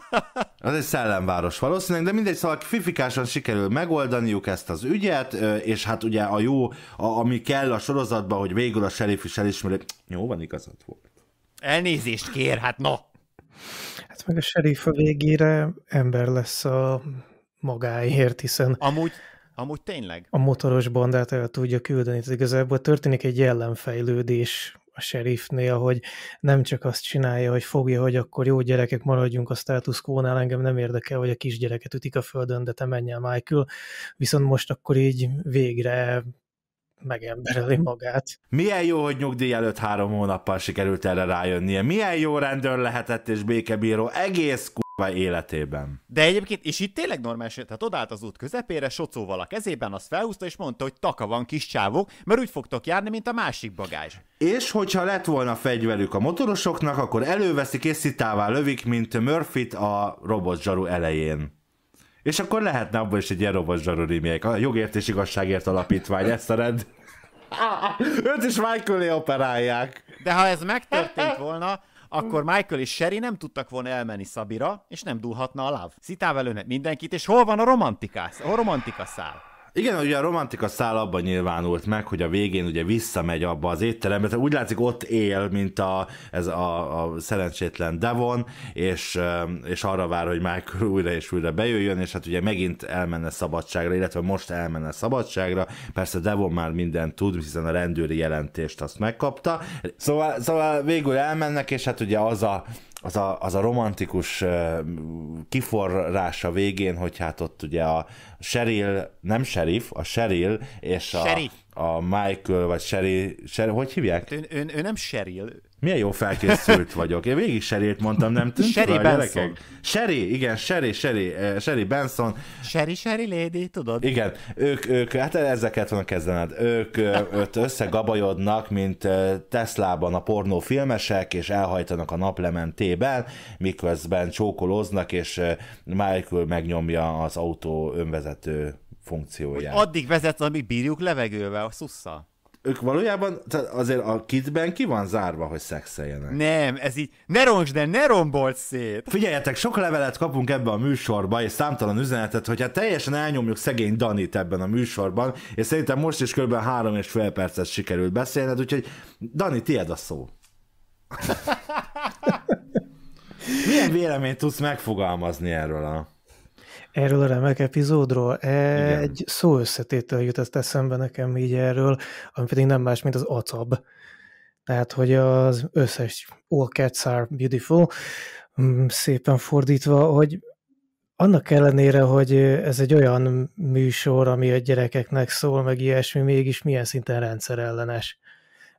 Az egy szellemváros valószínűleg, de mindegy, szóval fifikásan sikerül megoldaniuk ezt az ügyet, és hát ugye a jó, a, ami kell a sorozatban, hogy végül a serif is elismeri, jó van, igazad volt. Elnézést kér, hát na! Hát meg a serif a végére ember lesz a magáért, hiszen... Amúgy, amúgy tényleg? A motoros bandát el tudja küldeni, tehát igazából történik egy ellenfejlődés a serifnél, hogy nem csak azt csinálja, hogy fogja, hogy akkor jó gyerekek, maradjunk a status quo-nál, engem nem érdekel, hogy a kisgyereket ütik a földön, de te menj el, Michael. Viszont most akkor így végre megembereli magát. Milyen jó, hogy nyugdíj előtt három hónappal sikerült erre rájönnie. Milyen jó rendőr lehetett és békebíró. Egész vagy életében. De egyébként, és itt tényleg normális, tehát odállt az út közepére, socóval a kezében, azt felhúzta, és mondta, hogy taka van kis csávok, mert úgy fogtok járni, mint a másik bagázs. És hogyha lett volna fegyverük a motorosoknak, akkor előveszik és szitává lövik, mint murphy a robotzsaru elején. És akkor lehetne abban is egy ilyen robotzsaru rímjék. A jogért és igazságért alapítvány, ezt rend. Őt is Michael operálják. De ha ez megtörtént volna, akkor Michael és Sherry nem tudtak volna elmenni Szabira, és nem dúlhatna a láv. Szitával önnek mindenkit, és hol van a romantikás? A romantika szál? Igen, ugye a romantika szál abban nyilvánult meg, hogy a végén ugye visszamegy abba az étterembe, tehát úgy látszik ott él, mint a, ez a, a szerencsétlen Devon, és, és arra vár, hogy Michael újra és újra bejöjjön, és hát ugye megint elmenne szabadságra, illetve most elmenne szabadságra, persze Devon már mindent tud, hiszen a rendőri jelentést azt megkapta, szóval, szóval végül elmennek, és hát ugye az a az a, az a romantikus kiforrása végén, hogy hát ott ugye a Sheryl, nem sheriff, a Sheryl és a, a Michael, vagy Sheryl, Sherry hogy hívják? Hát ő, ő, ő nem Sheryl, milyen jó felkészült vagyok. Én végig serét mondtam, nem tűnt Sherry fel, Benson. Gyerekek? Sherry, igen, Sherry, Sherry, uh, Sherry Benson. Sherry, Sherry lady, tudod? Igen, ők, ők hát ezeket van a kezdened. Ők öt összegabajodnak, mint Teslában a pornófilmesek, és elhajtanak a naplementében, miközben csókoloznak, és Michael megnyomja az autó önvezető funkcióját. Hogy addig vezetsz, amíg bírjuk levegővel, a szussza ők valójában, tehát azért a kitben ki van zárva, hogy szexeljenek. Nem, ez így, ne roncsd el, ne rombolt szét! Figyeljetek, sok levelet kapunk ebbe a műsorba, és számtalan üzenetet, hogyha hát teljesen elnyomjuk szegény Danit ebben a műsorban, és szerintem most is kb. három és fél percet sikerült beszélned, úgyhogy Dani, tiéd a szó. Milyen véleményt tudsz megfogalmazni erről a Erről a remek epizódról egy Igen. szó összetétel jutott eszembe nekem így erről, ami pedig nem más, mint az acab. Tehát, hogy az összes All Cats Are Beautiful, mm, szépen fordítva, hogy annak ellenére, hogy ez egy olyan műsor, ami a gyerekeknek szól, meg ilyesmi, mégis milyen szinten rendszerellenes.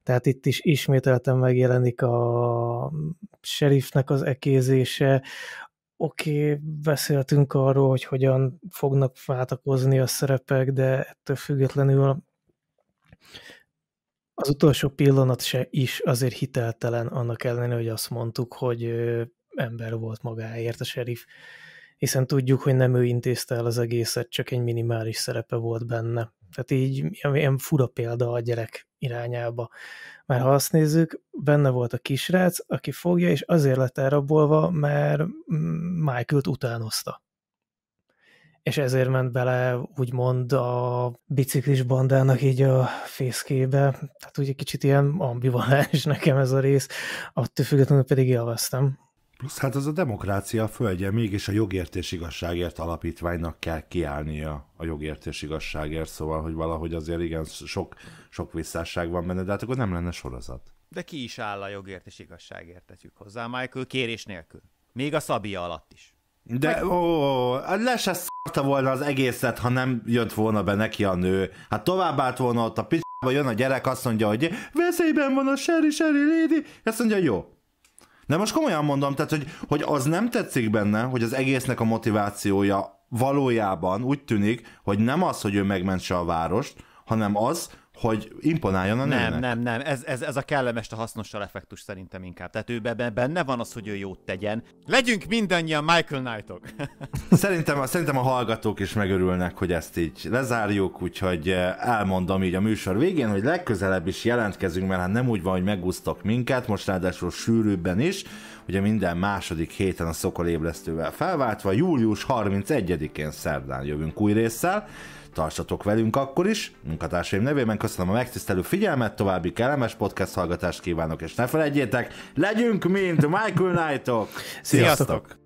Tehát itt is ismételten megjelenik a sheriffnek az ekézése, oké, beszéltünk arról, hogy hogyan fognak váltakozni a szerepek, de ettől függetlenül az utolsó pillanat se is azért hiteltelen, annak ellenére, hogy azt mondtuk, hogy ember volt magáért a serif, hiszen tudjuk, hogy nem ő intézte el az egészet, csak egy minimális szerepe volt benne. Tehát így ilyen fura példa a gyerek irányába. Mert ha azt nézzük, benne volt a kisrác, aki fogja, és azért lett elrabolva, mert mm, michael utánozta. És ezért ment bele, úgymond a biciklis bandának így a fészkébe. Tehát úgy egy kicsit ilyen ambivalens nekem ez a rész, attól függetlenül pedig élveztem. Plusz hát az a demokrácia a földje, mégis a jogértés igazságért alapítványnak kell kiállnia a jogértés igazságért, szóval, hogy valahogy azért igen sok, sok visszásság van benne, de hát akkor nem lenne sorozat. De ki is áll a jogért és igazságért, tetjük hozzá, Michael, kérés nélkül. Még a Szabia alatt is. De ó, hát le se szarta volna az egészet, ha nem jött volna be neki a nő. Hát tovább állt volna ott a picsába, jön a gyerek, azt mondja, hogy veszélyben van a Sherry, Sherry Lady. Azt mondja, jó, de most komolyan mondom, tehát, hogy, hogy az nem tetszik benne, hogy az egésznek a motivációja valójában úgy tűnik, hogy nem az, hogy ő megmentse a várost, hanem az, hogy imponáljon a nőnek. Nem, nem, nem, ez, ez, ez a kellemes a hasznossal effektus szerintem inkább. Tehát ő benne van az, hogy ő jót tegyen. Legyünk mindannyian Michael Knightok. szerintem, szerintem a hallgatók is megörülnek, hogy ezt így lezárjuk, úgyhogy eh, elmondom így a műsor végén, hogy legközelebb is jelentkezünk, mert hát nem úgy van, hogy megúsztak minket, most ráadásul sűrűbben is, ugye minden második héten a szokolébresztővel felváltva, július 31-én szerdán jövünk új résszel, Tartsatok velünk akkor is, munkatársaim nevében köszönöm a megtisztelő figyelmet, további kellemes podcast hallgatást kívánok, és ne felejtjétek, legyünk mint Michael Knightok! Sziasztok! Sziasztok.